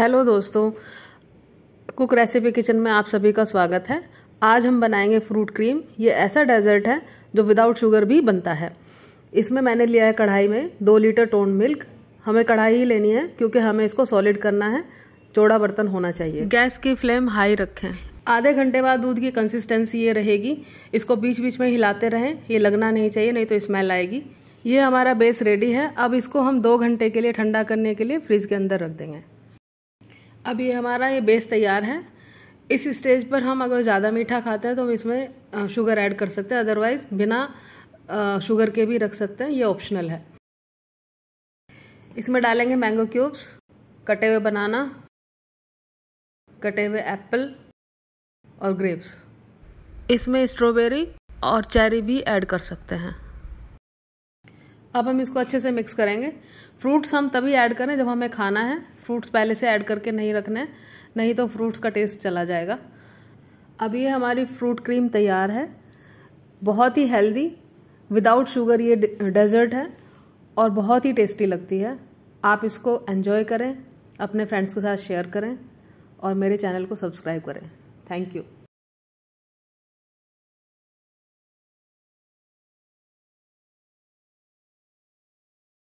hello दोस्तों cook recipe kitchen में आप सभी का स्वागत है आज हम बनाएंगे फ्रूट क्रीम ये ऐसा डेजर्ट है जो विदाउट शुगर भी बनता है इसमें मैंने लिया है कढ़ाई में दो लीटर टोन मिल्क हमें कढ़ाई ही लेनी है क्योंकि हमें इसको सॉलिड करना है चौड़ा बर्तन होना चाहिए गैस की फ्लेम हाई रखें आधे घंटे बाद दूध की कंसिस्टेंसी ये रहेगी इसको बीच बीच में हिलाते रहें ये लगना नहीं चाहिए नहीं तो स्मेल आएगी ये हमारा बेस रेडी है अब इसको हम दो घंटे के लिए ठंडा करने के लिए फ्रिज के अंदर रख देंगे अब ये हमारा ये बेस तैयार है इस स्टेज पर हम अगर ज़्यादा मीठा खाते हैं तो हम इसमें शुगर ऐड कर सकते हैं अदरवाइज़ बिना शुगर के भी रख सकते हैं ये ऑप्शनल है इसमें डालेंगे मैंगो क्यूब्स कटे हुए बनाना कटे हुए एप्पल और ग्रेप्स इसमें स्ट्रॉबेरी और चेरी भी ऐड कर सकते हैं अब हम इसको अच्छे से मिक्स करेंगे फ्रूट्स हम तभी ऐड करें जब हमें खाना है फ्रूट्स पहले से ऐड करके नहीं रखने नहीं तो फ्रूट्स का टेस्ट चला जाएगा अब ये हमारी फ्रूट क्रीम तैयार है बहुत ही हेल्दी विदाउट शुगर ये डेजर्ट है और बहुत ही टेस्टी लगती है आप इसको एन्जॉय करें अपने फ्रेंड्स के साथ शेयर करें और मेरे चैनल को सब्सक्राइब करें थैंक यू